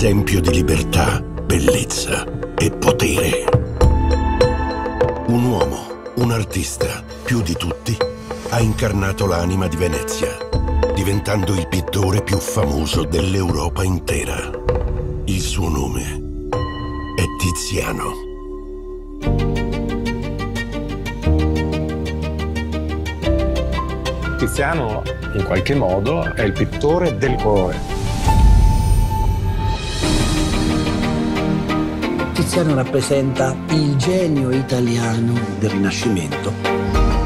esempio di libertà, bellezza e potere. Un uomo, un artista, più di tutti, ha incarnato l'anima di Venezia, diventando il pittore più famoso dell'Europa intera. Il suo nome è Tiziano. Tiziano in qualche modo è il pittore del colore Tiziano rappresenta il genio italiano del Rinascimento.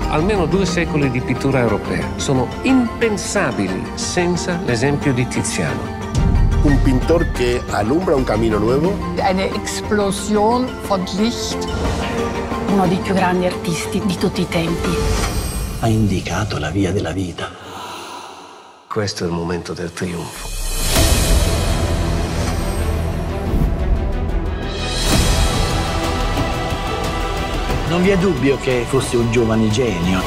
Almeno due secoli di pittura europea sono impensabili senza l'esempio di Tiziano. Un pintor che alumbra un cammino nuovo. Una esplosione di Licht. Uno dei più grandi artisti di tutti i tempi. Ha indicato la via della vita. Questo è il momento del trionfo. Non vi è dubbio che fosse un giovane genio.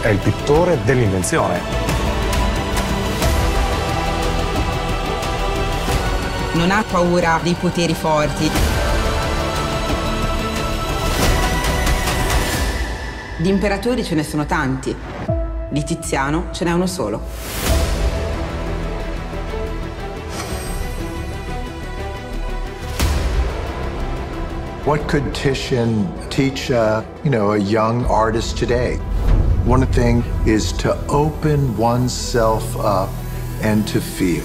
È il pittore dell'invenzione. Non ha paura dei poteri forti. Di imperatori ce ne sono tanti. Di Tiziano ce n'è uno solo. What could Titian teach, a uh, you know, a young artist today? One thing is to open oneself up and to feel.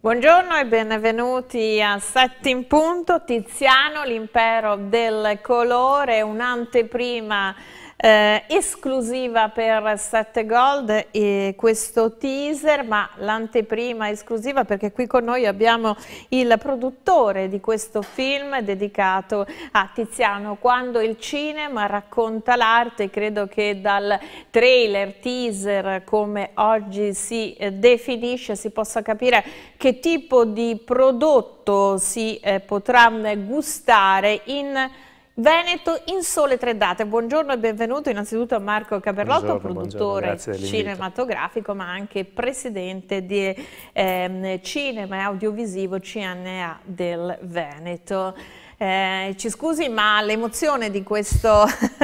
Buongiorno e benvenuti a Sette in Punto, Tiziano, l'impero del colore, un'anteprima eh, esclusiva per 7 Gold e questo teaser, ma l'anteprima esclusiva perché qui con noi abbiamo il produttore di questo film dedicato a Tiziano. Quando il cinema racconta l'arte, credo che dal trailer, teaser, come oggi si eh, definisce, si possa capire che tipo di prodotto si eh, potrà gustare in Veneto in sole tre date. Buongiorno e benvenuto innanzitutto a Marco Caberlotto, produttore cinematografico ma anche presidente di ehm, cinema e audiovisivo CNA del Veneto. Eh, ci scusi, ma l'emozione di,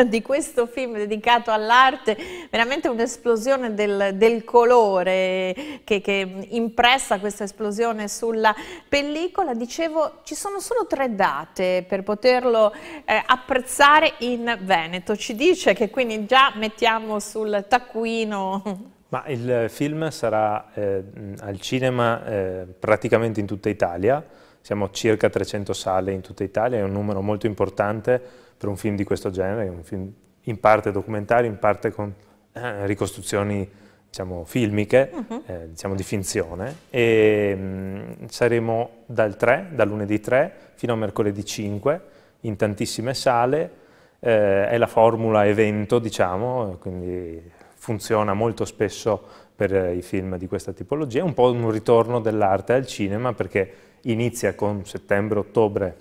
di questo, film dedicato all'arte, veramente un'esplosione del, del, colore che, che impressa questa esplosione sulla pellicola. Dicevo, ci sono solo tre date per poterlo eh, apprezzare in Veneto. Ci dice che quindi già mettiamo sul taccuino ma il film sarà eh, al cinema eh, praticamente in tutta Italia, siamo circa 300 sale in tutta Italia, è un numero molto importante per un film di questo genere, un film in parte documentario, in parte con eh, ricostruzioni diciamo, filmiche, uh mhm. -huh. eh, diciamo di finzione, e mh, mm, saremo dal 3, dal lunedì 3 fino a mercoledì 5 in tantissime sale, eh, è la formula evento, diciamo, quindi funziona molto spesso per eh, i film di questa tipologia, è un po' un ritorno dell'arte al cinema perché inizia con settembre-ottobre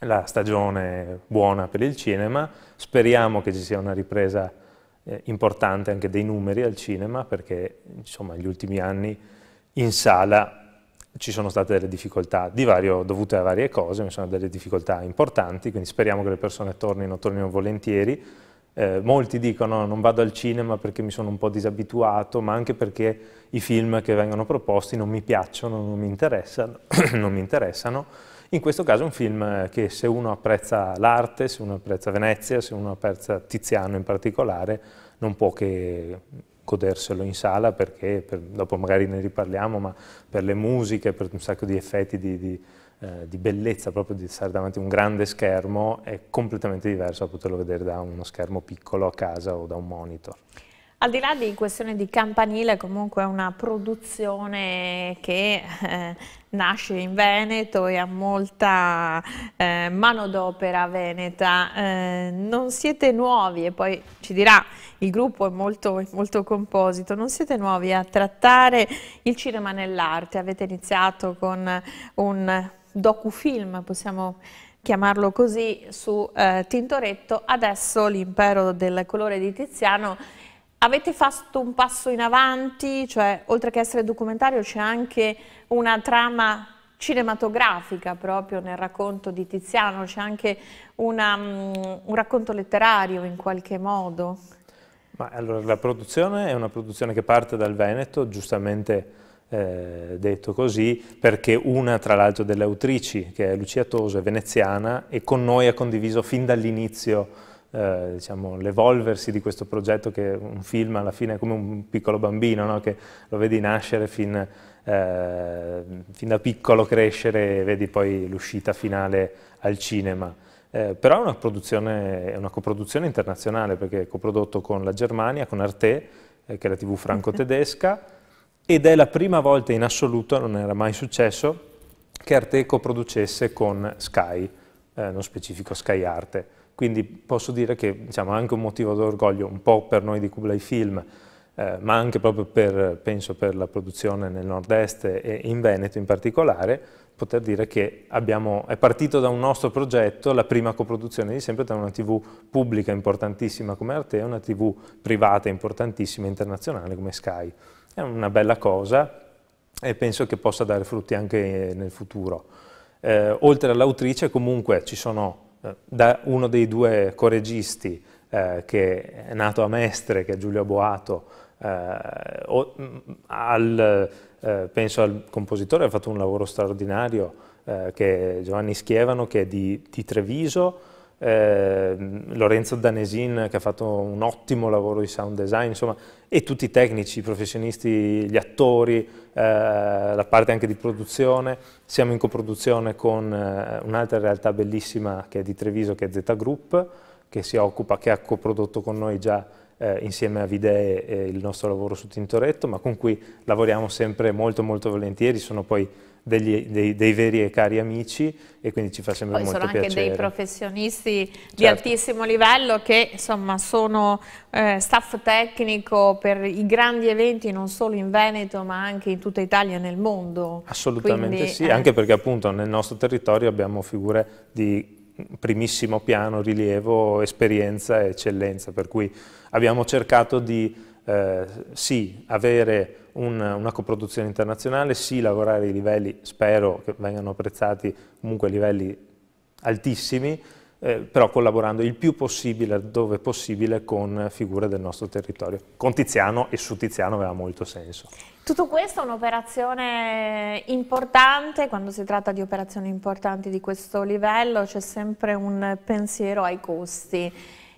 la stagione buona per il cinema, speriamo che ci sia una ripresa eh, importante anche dei numeri al cinema perché insomma negli ultimi anni in sala ci sono state delle difficoltà di vario, dovute a varie cose, ma sono delle difficoltà importanti, quindi speriamo che le persone tornino, tornino volentieri, eh, molti dicono non vado al cinema perché mi sono un po' disabituato, ma anche perché i film che vengono proposti non mi piacciono, non mi interessano. non mi interessano. In questo caso è un film che se uno apprezza l'arte, se uno apprezza Venezia, se uno apprezza Tiziano in particolare, non può che goderselo in sala perché, per, dopo magari ne riparliamo, ma per le musiche, per un sacco di effetti, di, di eh, di bellezza proprio di stare davanti a un grande schermo è completamente diverso da poterlo vedere da uno schermo piccolo a casa o da un monitor. Al di là di questione di campanile, comunque è una produzione che eh, nasce in Veneto e ha molta eh, manodopera veneta. Eh, non siete nuovi, e poi ci dirà, il gruppo è molto, molto composito, non siete nuovi a trattare il cinema nell'arte. Avete iniziato con un docufilm, possiamo chiamarlo così, su eh, Tintoretto, adesso l'impero del colore di Tiziano. Avete fatto un passo in avanti, cioè oltre che essere documentario c'è anche una trama cinematografica proprio nel racconto di Tiziano, c'è anche una, um, un racconto letterario in qualche modo. Ma allora la produzione è una produzione che parte dal Veneto, giustamente eh, detto così, perché una tra l'altro delle autrici, che è Lucia Toso, è veneziana e con noi ha condiviso fin dall'inizio eh, diciamo, l'evolversi di questo progetto che è un film alla fine è come un piccolo bambino no? che lo vedi nascere fin, eh, fin, da piccolo crescere e vedi poi l'uscita finale al cinema. Eh, però è una, è una coproduzione internazionale perché è coprodotto con la Germania, con Arte, eh, che è la tv franco-tedesca, ed è la prima volta in assoluto, non era mai successo, che Arteco producesse con Sky, eh, non specifico Sky Arte. Quindi posso dire che diciamo, è anche un motivo d'orgoglio un po' per noi di Kublai Film, eh, ma anche proprio per, penso, per la produzione nel nord-est e in Veneto in particolare, poter dire che abbiamo, è partito da un nostro progetto, la prima coproduzione di sempre tra una TV pubblica importantissima come Arte e una TV privata importantissima internazionale come Sky è una bella cosa e penso che possa dare frutti anche nel futuro. Eh, oltre all'autrice comunque ci sono eh, da uno dei due coregisti eh, che è nato a Mestre, che è Giulio Boato, eh, o, mm, al, eh, penso al compositore, che ha fatto un lavoro straordinario, eh, che è Giovanni Schievano, che è di, di Treviso, eh, Lorenzo Danesin che ha fatto un ottimo lavoro di sound design, insomma, e tutti i tecnici, i professionisti, gli attori, eh, la parte anche di produzione. Siamo in coproduzione con eh, un'altra realtà bellissima che è di Treviso, che è Z Group, che si occupa, che ha coprodotto con noi già eh, insieme a Videe il nostro lavoro su Tintoretto, ma con cui lavoriamo sempre molto molto volentieri, sono poi degli, dei, dei, veri e cari amici e quindi ci fa sempre Poi molto piacere. Poi sono anche dei professionisti certo. di altissimo livello che insomma sono eh, staff tecnico per i grandi eventi non solo in Veneto ma anche in tutta Italia e nel mondo. Assolutamente quindi, sì, eh. anche perché appunto nel nostro territorio abbiamo figure di primissimo piano, rilievo, esperienza e eccellenza, per cui abbiamo cercato di eh, sì avere un, una coproduzione internazionale, sì lavorare ai livelli, spero che vengano apprezzati comunque a livelli altissimi, eh, però collaborando il più possibile, dove possibile, con figure del nostro territorio. Con Tiziano e su Tiziano aveva molto senso. Tutto questo è un'operazione importante, quando si tratta di operazioni importanti di questo livello c'è sempre un pensiero ai costi.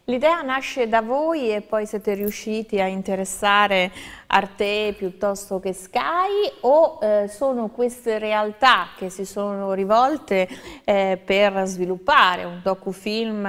L'idea nasce da voi e poi siete riusciti a interessare Arte piuttosto che Sky o eh, sono queste realtà che si sono rivolte eh, per sviluppare un docufilm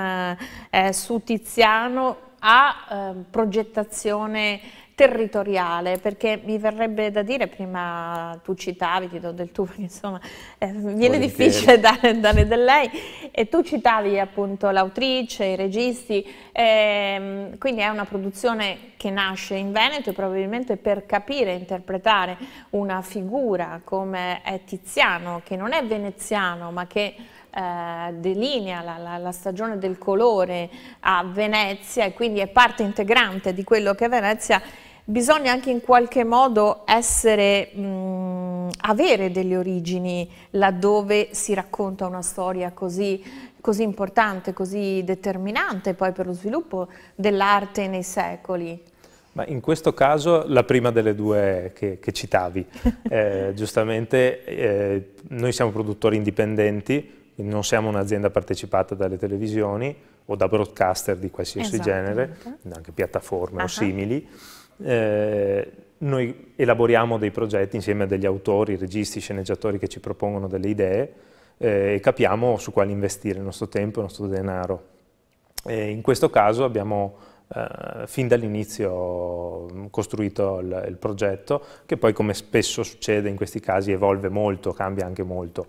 eh, su Tiziano a ehm, progettazione territoriale, perché mi verrebbe da dire, prima tu citavi, ti do del tu, perché insomma eh, viene Volentieri. difficile dare, dare del lei, e tu citavi appunto l'autrice, i registi, ehm, quindi è una produzione che nasce in Veneto e probabilmente per capire e interpretare una figura come è Tiziano, che non è veneziano ma che eh, delinea la, la, la, stagione del colore a Venezia e quindi è parte integrante di quello che Venezia bisogna anche in qualche modo essere, mh, mm, avere delle origini laddove si racconta una storia così, così importante, così determinante poi per lo sviluppo dell'arte nei secoli. Ma in questo caso la prima delle due che, che citavi, eh, giustamente eh, noi siamo produttori indipendenti, non siamo un'azienda partecipata dalle televisioni o da broadcaster di qualsiasi genere, anche piattaforme uh -huh. o simili, eh, noi elaboriamo dei progetti insieme a degli autori, registi, sceneggiatori che ci propongono delle idee eh, e capiamo su quali investire il nostro tempo, il nostro denaro. E in questo caso abbiamo eh, fin dall'inizio mm, costruito il, il progetto che poi come spesso succede in questi casi evolve molto, cambia anche molto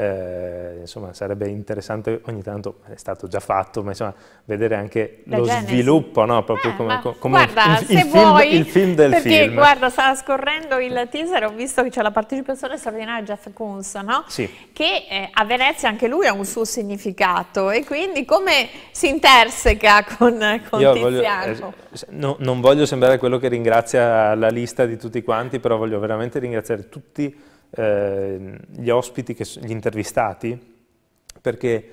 eh, insomma sarebbe interessante ogni tanto, è stato già fatto, ma insomma vedere anche La lo Genesi. sviluppo, no? proprio eh, come, come guarda, il, il, film, vuoi, il, film, del perché, film. Perché guarda, stava scorrendo il teaser, ho visto che c'è la partecipazione straordinaria di Jeff Koons, no? sì. che eh, a Venezia anche lui ha un suo significato e quindi come si interseca con, con Io Tiziano? Voglio, eh, no, non voglio sembrare quello che ringrazia la lista di tutti quanti, però voglio veramente ringraziare tutti Ehm, gli ospiti, che, gli intervistati, perché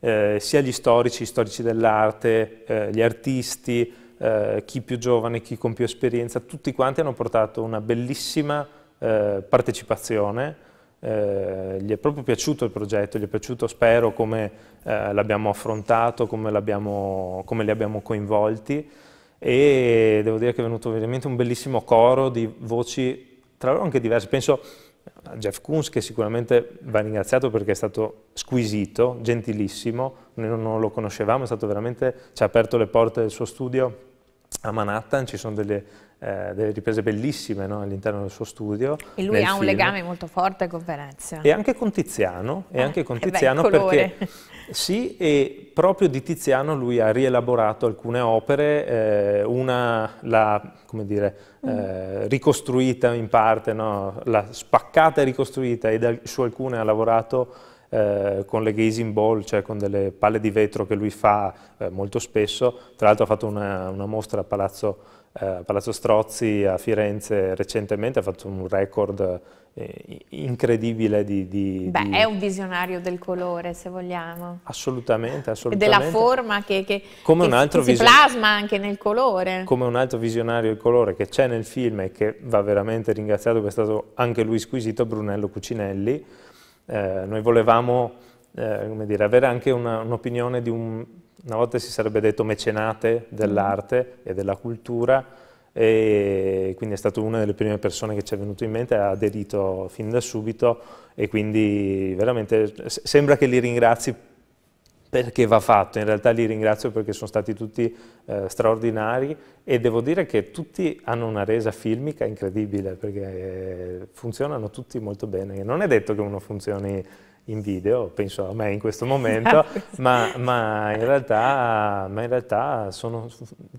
eh, sia gli storici, gli storici dell'arte, eh, gli artisti, eh, chi più giovane, chi con più esperienza, tutti quanti hanno portato una bellissima eh, partecipazione, eh, gli è proprio piaciuto il progetto, gli è piaciuto spero come l'abbiamo affrontato, come, abbiamo, come li abbiamo coinvolti e devo dire che è venuto veramente un bellissimo coro di voci, tra loro anche diverse. Penso a Jeff Koons che sicuramente va ringraziato perché è stato squisito, gentilissimo, noi non lo conoscevamo, ci ha aperto le porte del suo studio a Manhattan, ci sono delle eh, delle riprese bellissime no? all'interno del suo studio. E lui ha un film. legame molto forte con Venezia. E anche con Tiziano, eh, anche con eh Tiziano beh, perché sì, e proprio di Tiziano lui ha rielaborato alcune opere, eh, una l'ha, mm. Eh, ricostruita in parte, no? l'ha spaccata e ricostruita e su alcune ha lavorato eh, con le gazing ball, cioè con delle palle di vetro che lui fa eh, molto spesso, tra l'altro ha fatto una, una mostra a Palazzo eh, Palazzo Strozzi a Firenze recentemente ha fatto un record eh, incredibile di, di Beh, è un visionario del colore, se vogliamo. Assolutamente, assolutamente. E della forma che, che, Come che, un altro che si plasma anche nel colore. Come un altro visionario del colore che c'è nel film e che va veramente ringraziato, che è stato anche lui squisito, Brunello Cucinelli. Eh, noi volevamo... Eh, dire, avere anche un'opinione un di un una volta si sarebbe detto mecenate dell'arte e della cultura e quindi è stato una delle prime persone che ci è venuto in mente, ha aderito fin da subito e quindi veramente sembra che li ringrazi perché va fatto, in realtà li ringrazio perché sono stati tutti eh, straordinari e devo dire che tutti hanno una resa filmica incredibile perché eh, funzionano tutti molto bene, non è detto che uno funzioni in video, penso a me in questo momento, ah, ma, ma, in realtà, ma, in realtà, sono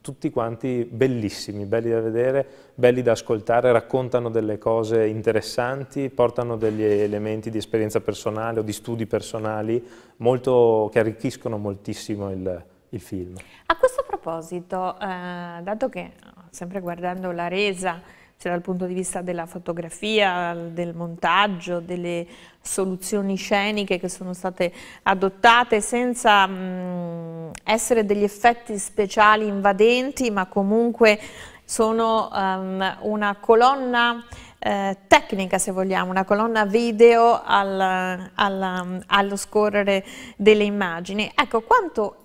tutti quanti bellissimi, belli da vedere, belli da ascoltare, raccontano delle cose interessanti, portano degli elementi di esperienza personale o di studi personali molto, che arricchiscono moltissimo il, il film. A questo proposito, eh, dato che sempre guardando la resa, cioè dal punto di vista della fotografia, del montaggio, delle soluzioni sceniche che sono state adottate senza mh, mm, essere degli effetti speciali invadenti, ma comunque sono um, una colonna eh, tecnica se vogliamo, una colonna video al, al, mm, allo scorrere delle immagini. Ecco, quanto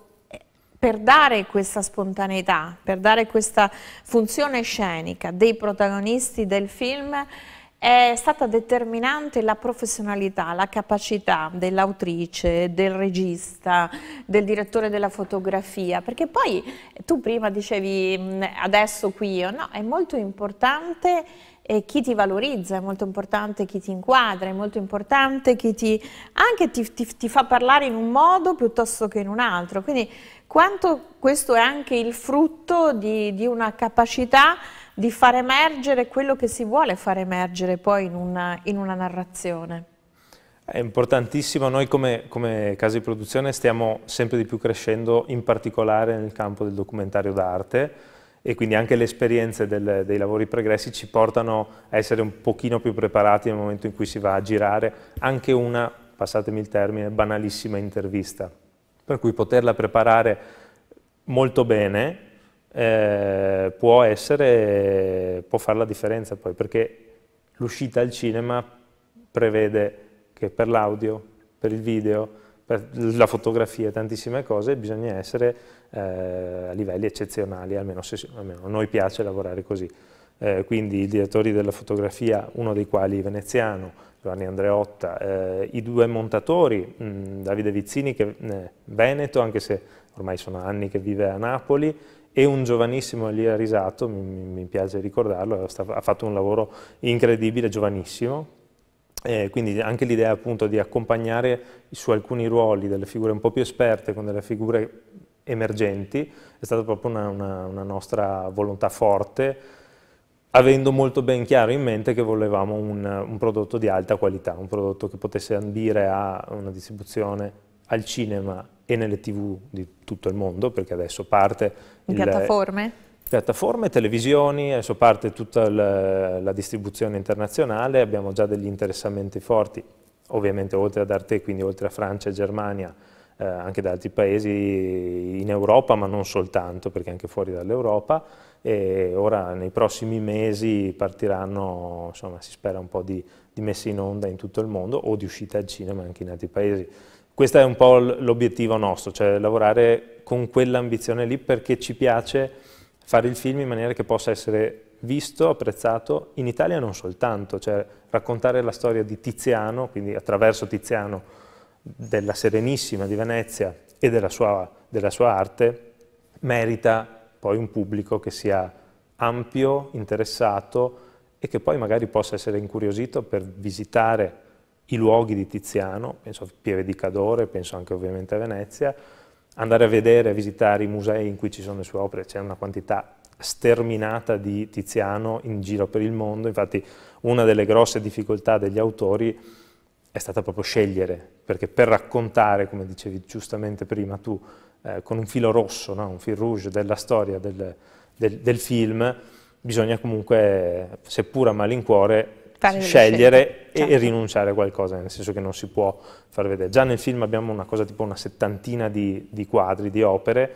per dare questa spontaneità, per dare questa funzione scenica dei protagonisti del film è stata determinante la professionalità, la capacità dell'autrice, del regista, del direttore della fotografia, perché poi tu prima dicevi adesso qui io, no, è molto importante e chi ti valorizza, è molto importante chi ti inquadra, è molto importante chi ti, anche ti, ti, ti fa parlare in un modo piuttosto che in un altro. Quindi quanto questo è anche il frutto di, di una capacità di far emergere quello che si vuole far emergere poi in una, in una narrazione. È importantissimo, noi come, come, casa di produzione stiamo sempre di più crescendo, in particolare nel campo del documentario d'arte, e quindi anche le esperienze del, dei lavori pregressi ci portano a essere un pochino più preparati nel momento in cui si va a girare anche una, passatemi il termine, banalissima intervista. Per cui poterla preparare molto bene eh, può essere, può fare la differenza poi, perché l'uscita al cinema prevede che per l'audio, per il video, per la fotografia e tantissime cose bisogna essere eh, a livelli eccezionali, almeno, se, almeno, a noi piace lavorare così. Eh, quindi i direttori della fotografia, uno dei quali veneziano, Giovanni Andreotta, eh, i due montatori, mh, Davide Vizzini, che è eh, veneto, anche se ormai sono anni che vive a Napoli, e un giovanissimo Elia Risato, mi, mi piace ricordarlo, ha fatto un lavoro incredibile, giovanissimo, eh, quindi anche l'idea appunto di accompagnare su alcuni ruoli delle figure un po' più esperte con delle figure emergenti è stata proprio una, una, una nostra volontà forte avendo molto ben chiaro in mente che volevamo un, un, prodotto di alta qualità, un prodotto che potesse ambire a una distribuzione al cinema e nelle tv di tutto il mondo, perché adesso parte... In il, piattaforme? Piattaforme, televisioni, adesso parte tutta la, la distribuzione internazionale, abbiamo già degli interessamenti forti, ovviamente oltre ad Arte, quindi oltre a Francia e Germania, eh, anche da altri paesi in Europa, ma non soltanto, perché anche fuori dall'Europa, e ora nei prossimi mesi partiranno, insomma si spera un po' di, di messa in onda in tutto il mondo o di uscita al cinema anche in altri paesi. Questo è un po' l'obiettivo nostro, cioè lavorare con quell'ambizione lì perché ci piace fare il film in maniera che possa essere visto, apprezzato, in Italia non soltanto, cioè raccontare la storia di Tiziano, quindi attraverso Tiziano, della Serenissima di Venezia e della sua, della sua arte, merita poi un pubblico che sia ampio, interessato e che poi magari possa essere incuriosito per visitare i luoghi di Tiziano, penso a Pieve di Cadore, penso anche ovviamente a Venezia, andare a vedere, a visitare i musei in cui ci sono le sue opere, c'è una quantità sterminata di Tiziano in giro per il mondo, infatti una delle grosse difficoltà degli autori è stata proprio scegliere, perché per raccontare, come dicevi giustamente prima tu, eh, con un filo rosso, no? un fil rouge della storia del, del, del film, bisogna comunque, seppur a malincuore, scegliere certo. e rinunciare a qualcosa, nel senso che non si può far vedere. Già nel film abbiamo una cosa tipo una settantina di, di quadri, di opere,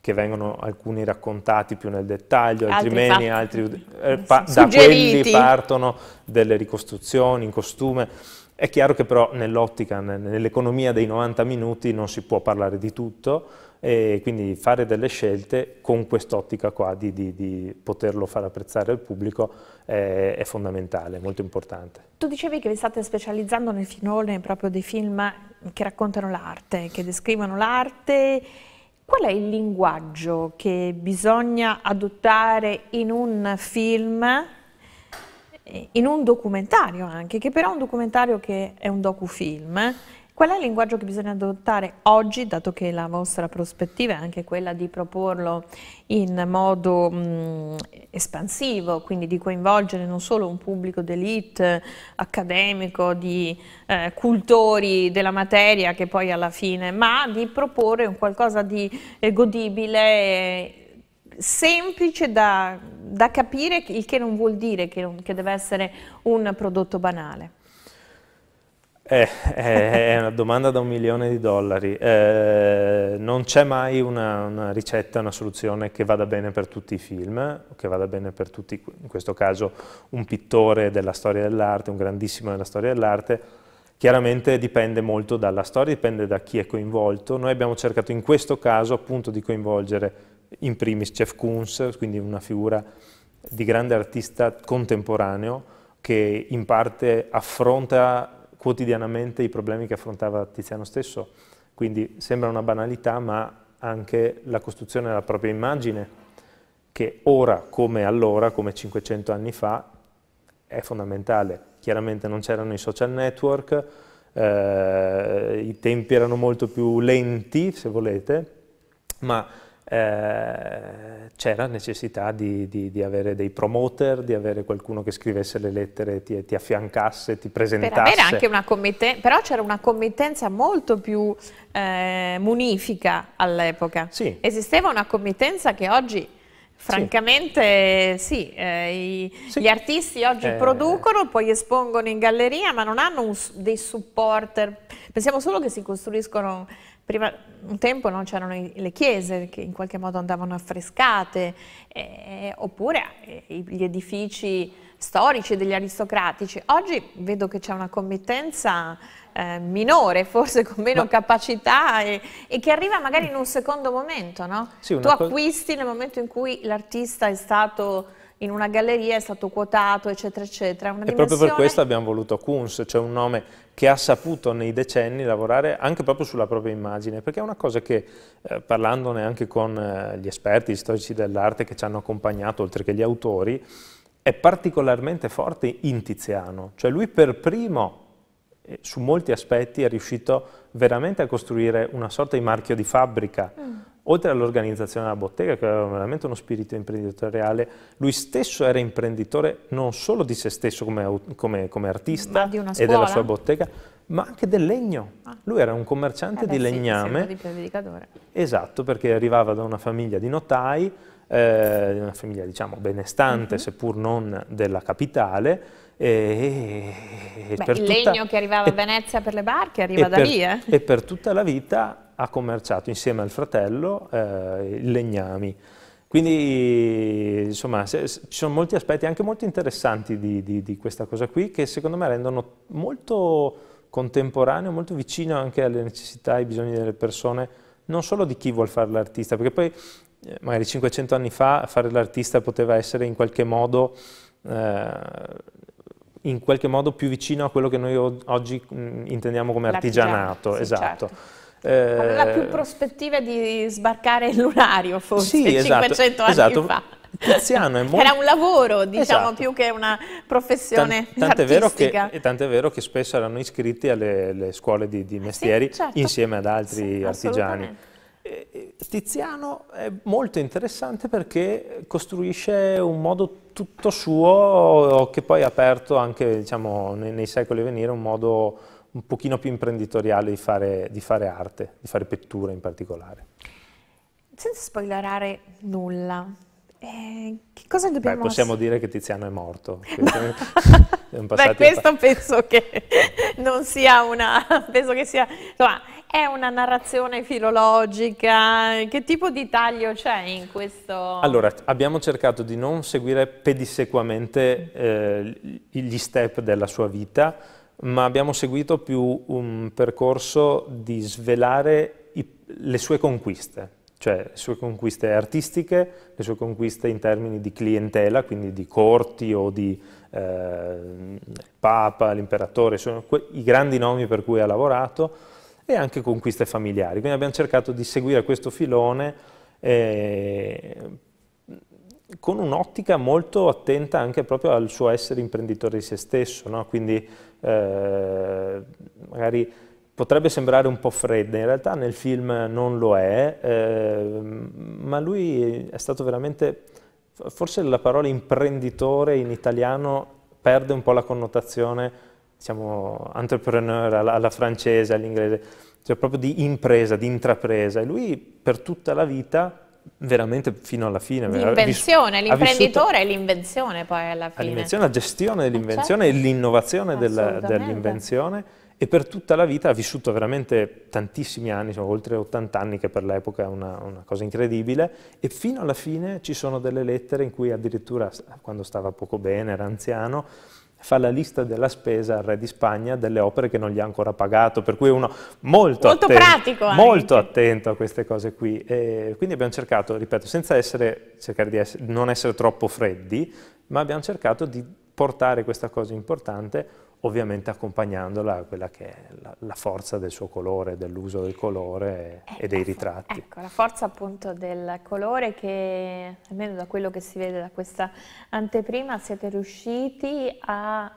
che vengono alcuni raccontati più nel dettaglio, altri, altri altri... Eh, pa, da quelli partono delle ricostruzioni in costume. È chiaro che però nell'ottica, nell'economia dei 90 minuti non si può parlare di tutto, e quindi fare delle scelte con quest'ottica qua di, di, di, poterlo far apprezzare al pubblico è, è fondamentale, molto importante. Tu dicevi che vi state specializzando nel filone proprio dei film che raccontano l'arte, che descrivono l'arte. Qual è il linguaggio che bisogna adottare in un film, in un documentario anche, che però è un documentario che è un docufilm, Qual è il linguaggio che bisogna adottare oggi, dato che la vostra prospettiva è anche quella di proporlo in modo mh, mm, espansivo, quindi di coinvolgere non solo un pubblico d'elite eh, accademico, di eh, cultori della materia che poi alla fine, ma di proporre un qualcosa di eh, godibile, semplice da, da, capire, il che non vuol dire che, non, che deve essere un prodotto banale. Eh, eh, è una domanda da un milione di dollari. Eh, non c'è mai una, una, ricetta, una soluzione che vada bene per tutti i film, che vada bene per tutti, in questo caso un pittore della storia dell'arte, un grandissimo della storia dell'arte. Chiaramente dipende molto dalla storia, dipende da chi è coinvolto. Noi abbiamo cercato in questo caso appunto di coinvolgere in primis Jeff Koons, quindi una figura di grande artista contemporaneo che in parte affronta quotidianamente i problemi che affrontava Tiziano stesso. Quindi sembra una banalità, ma anche la costruzione della propria immagine, che ora come allora, come 500 anni fa, è fondamentale. Chiaramente non c'erano i social network, eh, i tempi erano molto più lenti, se volete, ma eh, c'era necessità di, di, di, avere dei promoter, di avere qualcuno che scrivesse le lettere, ti, ti affiancasse, ti presentasse. però c'era una committenza molto più eh, munifica all'epoca. Sì. Esisteva una committenza che oggi Francamente sì, sì, eh, i, sì, gli artisti oggi eh. producono, poi espongono in galleria, ma non hanno un, dei supporter. Pensiamo solo che si costruiscono prima, un tempo non c'erano le chiese che in qualche modo andavano affrescate, eh, oppure eh, gli edifici storici degli aristocratici. Oggi vedo che c'è una committenza eh, minore, forse con meno Ma... capacità e, e, che arriva magari in un secondo momento, no? sì, tu acquisti nel momento in cui l'artista è stato in una galleria, è stato quotato, eccetera, eccetera. Una e proprio per questo abbiamo voluto Kunz, cioè un nome che ha saputo nei decenni lavorare anche proprio sulla propria immagine, perché è una cosa che, eh, parlandone anche con eh, gli esperti, gli storici dell'arte che ci hanno accompagnato, oltre che gli autori, è particolarmente forte in Tiziano, cioè lui per primo eh, su molti aspetti è riuscito veramente a costruire una sorta di marchio di fabbrica mm oltre all'organizzazione della bottega, che aveva veramente uno spirito imprenditoriale, lui stesso era imprenditore non solo di se stesso come, come, come artista e della sua bottega, ma anche del legno. Ah. Lui era un commerciante eh beh, di legname. Sì, esatto, perché arrivava da una famiglia di notai, eh, una famiglia diciamo benestante, mm -hmm. seppur non della capitale, e, Beh, il legno che arrivava a Venezia per le barche arriva da per, lì. Eh? E per tutta la vita ha commerciato insieme al fratello eh, legnami. Quindi insomma se, se, ci sono molti aspetti anche molto interessanti di, di, di, questa cosa qui che secondo me rendono molto contemporaneo, molto vicino anche alle necessità e ai bisogni delle persone, non solo di chi vuole fare l'artista, perché poi eh, magari 500 anni fa fare l'artista poteva essere in qualche modo... Eh, in qualche modo più vicino a quello che noi oggi mm, intendiamo come artigianato, esatto. Certo. Aveva eh, più prospettive di sbarcare il lunario forse sì, esatto, anni esatto. fa. Tiziano è molto... Era un lavoro, esatto. diciamo, esatto. più che una professione Tan tant'è vero, tant vero che, spesso erano iscritti alle scuole di, di ah, mestieri sì, certo. insieme ad altri sì, artigiani. Tiziano è molto interessante perché costruisce un modo tutto suo che poi ha aperto anche diciamo, nei, nei secoli a venire un modo un pochino più imprenditoriale di fare, di fare arte, di fare pittura in particolare. Senza spoilerare nulla, eh, che cosa dobbiamo... Beh, possiamo dire che Tiziano è morto. è Beh, questo penso che non sia una... penso che sia... Insomma, è una narrazione filologica? Che tipo di taglio c'è in questo? Allora, abbiamo cercato di non seguire pedissequamente eh, gli step della sua vita, ma abbiamo seguito più un percorso di svelare i, le sue conquiste, cioè le sue conquiste artistiche, le sue conquiste in termini di clientela, quindi di corti o di eh, papa, l'imperatore, sono i grandi nomi per cui ha lavorato, e anche conquiste familiari. Quindi abbiamo cercato di seguire questo filone eh, con un'ottica molto attenta anche proprio al suo essere imprenditore di se stesso, no? quindi eh, magari potrebbe sembrare un po' fredda, in realtà nel film non lo è, eh, ma lui è stato veramente, forse la parola imprenditore in italiano perde un po' la connotazione, diciamo, entrepreneur alla, alla francese, all'inglese, cioè proprio di impresa, di intrapresa, e lui per tutta la vita veramente fino alla fine. L'invenzione, l'imprenditore è l'invenzione poi alla fine. L'invenzione, la gestione dell'invenzione e certo. l'innovazione dell'invenzione e per tutta la vita ha vissuto veramente tantissimi anni, insomma, cioè oltre 80 anni che per l'epoca è una, una, cosa incredibile e fino alla fine ci sono delle lettere in cui addirittura quando stava poco bene, era anziano, fa la lista della spesa al re di Spagna delle opere che non gli ha ancora pagato, per cui è uno molto, molto, attento, molto attento, a queste cose qui. E quindi abbiamo cercato, ripeto, senza essere, cercare di essere, non essere troppo freddi, ma abbiamo cercato di portare questa cosa importante ovviamente accompagnandola a quella che è la, la forza del suo colore, dell'uso del colore e, eh, e dei ecco, ritratti. Ecco, la forza appunto del colore che, almeno da quello che si vede da questa anteprima, siete riusciti a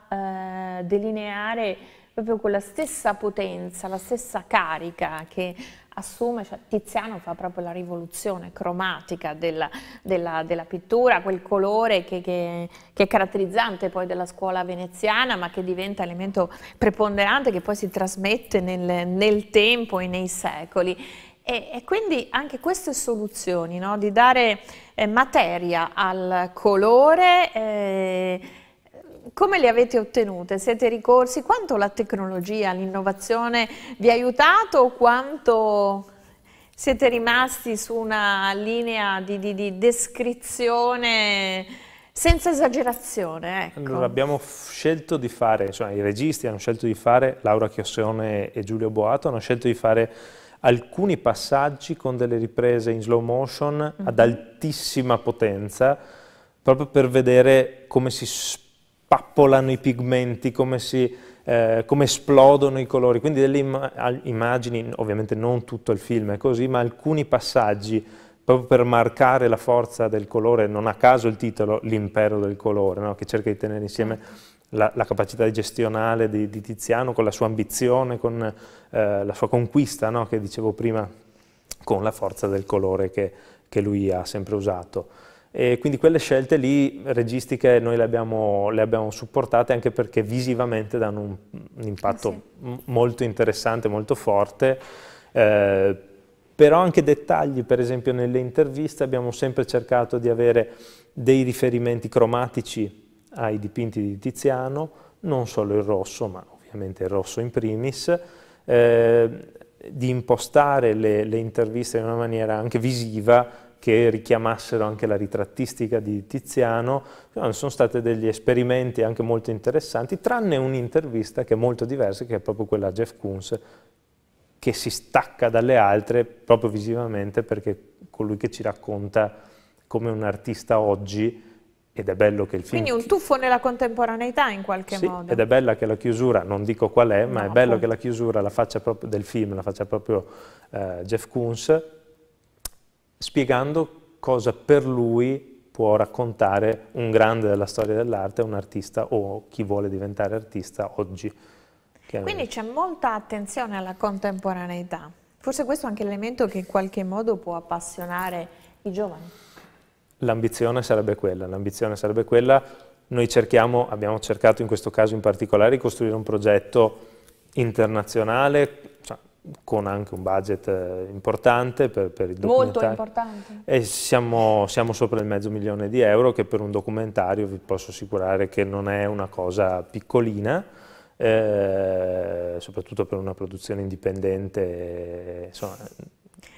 eh, delineare proprio con la stessa potenza, la stessa carica che assume, cioè Tiziano fa proprio la rivoluzione cromatica della, della, della pittura, quel colore che, che, che, è caratterizzante poi della scuola veneziana ma che diventa elemento preponderante che poi si trasmette nel, nel tempo e nei secoli. E, e, quindi anche queste soluzioni no? di dare eh, materia al colore eh, come le avete ottenute? Siete ricorsi? Quanto la tecnologia, l'innovazione vi ha aiutato o quanto siete rimasti su una linea di, di, di descrizione senza esagerazione? Ecco. Allora, abbiamo scelto di fare, insomma, cioè, i registi hanno scelto di fare, Laura Chiossone e Giulio Boato hanno scelto di fare alcuni passaggi con delle riprese in slow motion mm -hmm. ad altissima potenza, proprio per vedere come si sposta spappolano i pigmenti, come, si, eh, come esplodono i colori, quindi delle im immagini, ovviamente non tutto il film è così, ma alcuni passaggi proprio per marcare la forza del colore, non a caso il titolo L'impero del colore, no? che cerca di tenere insieme la, la capacità gestionale di, di, Tiziano con la sua ambizione, con eh, la sua conquista, no? che dicevo prima, con la forza del colore che, che lui ha sempre usato. E quindi quelle scelte lì, registiche, noi le abbiamo, le abbiamo supportate anche perché visivamente danno un, un impatto eh sì. molto interessante, molto forte. Eh, però anche dettagli, per esempio nelle interviste abbiamo sempre cercato di avere dei riferimenti cromatici ai dipinti di Tiziano, non solo il rosso, ma ovviamente il rosso in primis, eh, di impostare le, le interviste in una maniera anche visiva, che richiamassero anche la ritrattistica di Tiziano, sono stati degli esperimenti anche molto interessanti, tranne un'intervista che è molto diversa, che è proprio quella a Jeff Koons, che si stacca dalle altre proprio visivamente perché è colui che ci racconta come un artista oggi, ed è bello che il film... Quindi un tuffo nella contemporaneità in qualche sì, modo. ed è bella che la chiusura, non dico qual è, ma no, è bello appunto. che la chiusura la faccia proprio del film, la faccia proprio eh, Jeff Koons, spiegando cosa per lui può raccontare un grande della storia dell'arte, un artista o chi vuole diventare artista oggi. Quindi c'è molta attenzione alla contemporaneità. Forse questo è anche l'elemento che in qualche modo può appassionare i giovani. L'ambizione sarebbe quella, l'ambizione sarebbe quella. Noi cerchiamo, abbiamo cercato in questo caso in particolare di costruire un progetto internazionale, cioè con anche un budget eh, importante per, per il documentario. Molto importante. E siamo, siamo, sopra il mezzo milione di euro che per un documentario vi posso assicurare che non è una cosa piccolina, eh, soprattutto per una produzione indipendente. Eh, insomma, eh,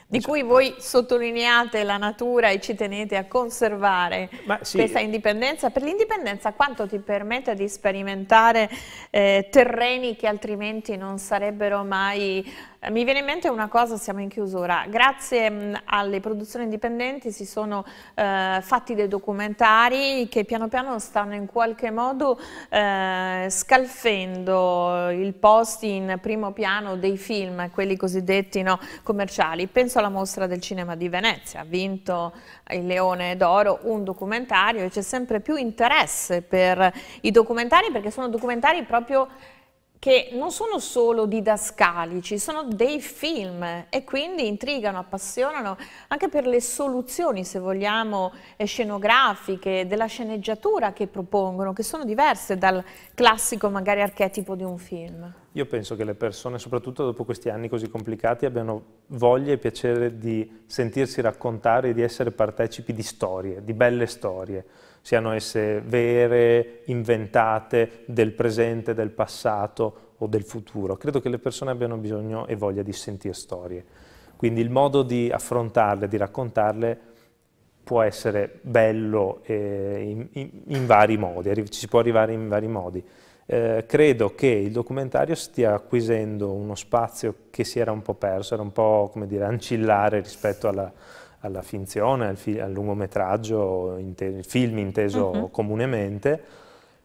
di cui voi sottolineate la natura e ci tenete a conservare sì. questa indipendenza. Per l'indipendenza quanto ti permette di sperimentare eh, terreni che altrimenti non sarebbero mai mi viene in mente una cosa, siamo in chiusura. Grazie mm, alle produzioni indipendenti si sono eh, fatti dei documentari che piano piano stanno in qualche modo eh, scalfendo il post in primo piano dei film, quelli cosiddetti no, commerciali. Penso alla mostra del cinema di Venezia, ha vinto il Leone d'Oro un documentario e c'è sempre più interesse per i documentari perché sono documentari proprio che non sono solo didascalici, sono dei film e quindi intrigano, appassionano anche per le soluzioni, se vogliamo, eh, scenografiche, della sceneggiatura che propongono, che sono diverse dal classico magari archetipo di un film. Io penso che le persone, soprattutto dopo questi anni così complicati, abbiano voglia e piacere di sentirsi raccontare e di essere partecipi di storie, di belle storie siano esse vere, inventate, del presente, del passato o del futuro. Credo che le persone abbiano bisogno e voglia di sentire storie. Quindi il modo di affrontarle, di raccontarle, può essere bello eh, in, in, in, vari modi, ci si può arrivare in vari modi. Eh, credo che il documentario stia acquisendo uno spazio che si era un po' perso, era un po' come dire ancillare rispetto alla, alla finzione, al, fi al lungometraggio, il film inteso uh mhm. -huh. comunemente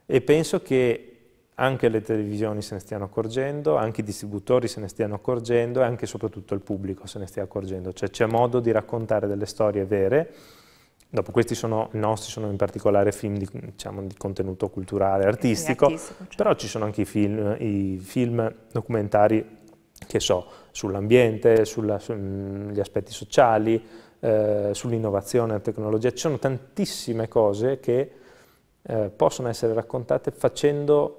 e penso che anche le televisioni se ne stiano accorgendo, anche i distributori se ne stiano accorgendo e anche e soprattutto il pubblico se ne stia accorgendo. Cioè c'è modo di raccontare delle storie vere, dopo questi sono, i nostri sono in particolare film di, diciamo, di contenuto culturale, eh, artistico, cioè. però ci sono anche i film, i film documentari, che so, sull'ambiente, sugli aspetti sociali, eh, sull'innovazione, la tecnologia, ci sono tantissime cose che eh, possono essere raccontate facendo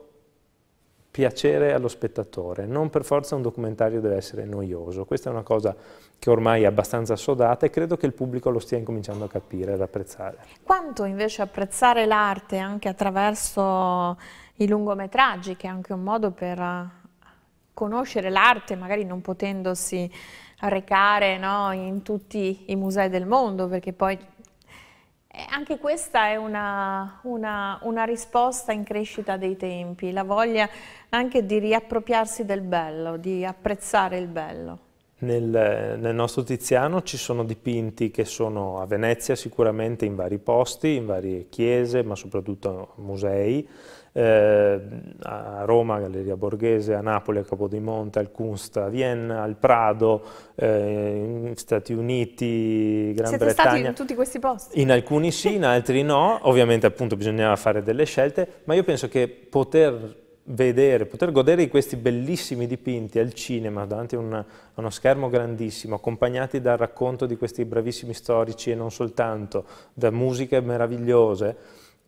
piacere allo spettatore, non per forza un documentario deve essere noioso, questa è una cosa che ormai è abbastanza assodata e credo che il pubblico lo stia incominciando a capire, ad apprezzare. Quanto invece apprezzare l'arte anche attraverso i lungometraggi, che è anche un modo per conoscere l'arte, magari non potendosi recare no, in tutti i musei del mondo, perché poi eh, anche questa è una, una, una, risposta in crescita dei tempi, la voglia anche di riappropriarsi del bello, di apprezzare il bello. Nel, nel nostro Tiziano ci sono dipinti che sono a Venezia sicuramente in vari posti, in varie chiese, ma soprattutto musei, eh, a Roma, Galleria Borghese, a Napoli, a Capodimonte, al Kunst, a Vienna, al Prado, eh, Stati Uniti, Gran Siete Bretagna. Siete stati in tutti questi posti? In alcuni sì, in altri no, ovviamente appunto bisognava fare delle scelte, ma io penso che poter vedere, poter godere di questi bellissimi dipinti al cinema davanti a, una, a, uno schermo grandissimo, accompagnati dal racconto di questi bravissimi storici e non soltanto, da musiche meravigliose,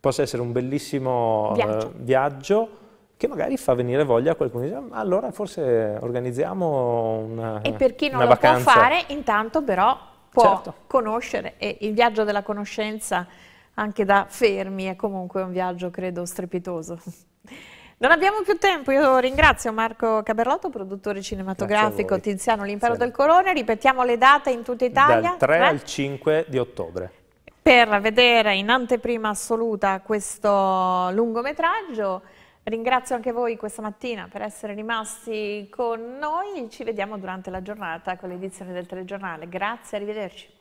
possa essere un bellissimo eh, viaggio, eh, viaggio che magari fa venire voglia a qualcuno allora forse organizziamo una E per chi non lo vacanza. può fare, intanto però può certo. conoscere e il viaggio della conoscenza anche da fermi è comunque un viaggio credo strepitoso. Non abbiamo più tempo, io ringrazio Marco Caberlotto, produttore cinematografico, Tiziano L'Impero del Colore, ripetiamo le date in tutta Italia. Dal 3 eh? al 5 di ottobre per vedere in anteprima assoluta questo lungometraggio. Ringrazio anche voi questa mattina per essere rimasti con noi, ci vediamo durante la giornata con l'edizione del telegiornale. Grazie, arrivederci.